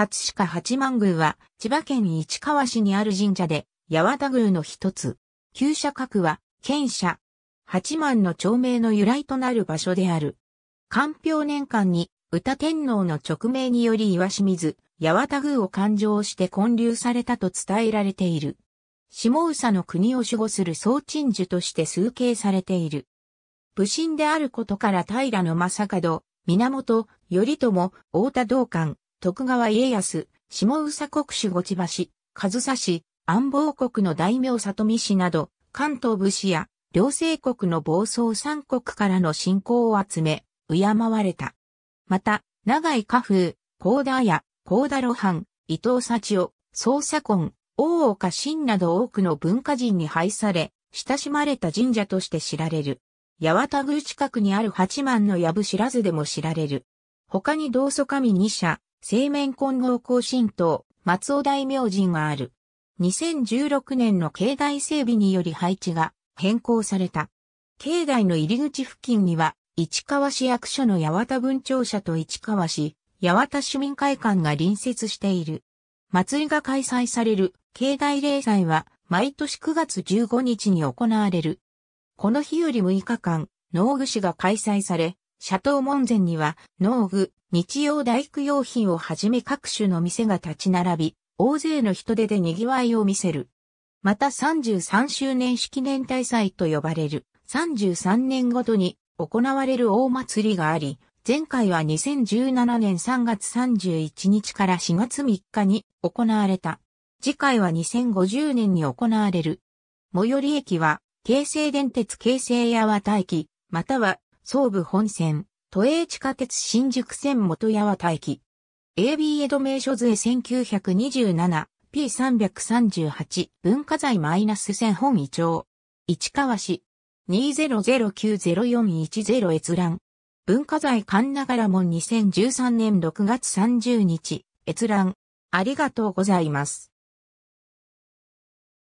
葛飾八幡宮は、千葉県市川市にある神社で、八幡宮の一つ。旧社格は、県社。八幡の町名の由来となる場所である。官票年間に、歌天皇の直命により岩清水、八幡宮を勘定して建立されたと伝えられている。下総の国を守護する総鎮守として崇敬されている。武神であることから平野正門、源、頼朝、太田道館、徳川家康、下宇佐国主ごちばし、上総市、安房国の大名里見氏など、関東武士や、両政国の暴走三国からの信仰を集め、敬われた。また、長井家風、高田屋、高田露伴、伊藤幸夫、捜査根、大岡新など多くの文化人に配され、親しまれた神社として知られる。八幡宮近くにある八幡の藪知らずでも知られる。他に道祖神二社、青麺混合行進党、松尾大明神がある。2016年の境内整備により配置が変更された。境内の入り口付近には、市川市役所の八幡分庁舎と市川市、八幡市民会館が隣接している。祭りが開催される境内例祭は、毎年9月15日に行われる。この日より6日間、農具市が開催され、シャトー門前には農具、日用大工用品をはじめ各種の店が立ち並び、大勢の人手で賑わいを見せる。また33周年式年大祭と呼ばれる33年ごとに行われる大祭りがあり、前回は2017年3月31日から4月3日に行われた。次回は2050年に行われる。最寄り駅は、京成電鉄京成八幡駅、または総武本線、都営地下鉄新宿線元八幡駅。AB 江戸名所税 1927P338 文化財マイナス線本移町。市川市20090410閲覧。文化財神長良門2013年6月30日閲覧。ありがとうございます。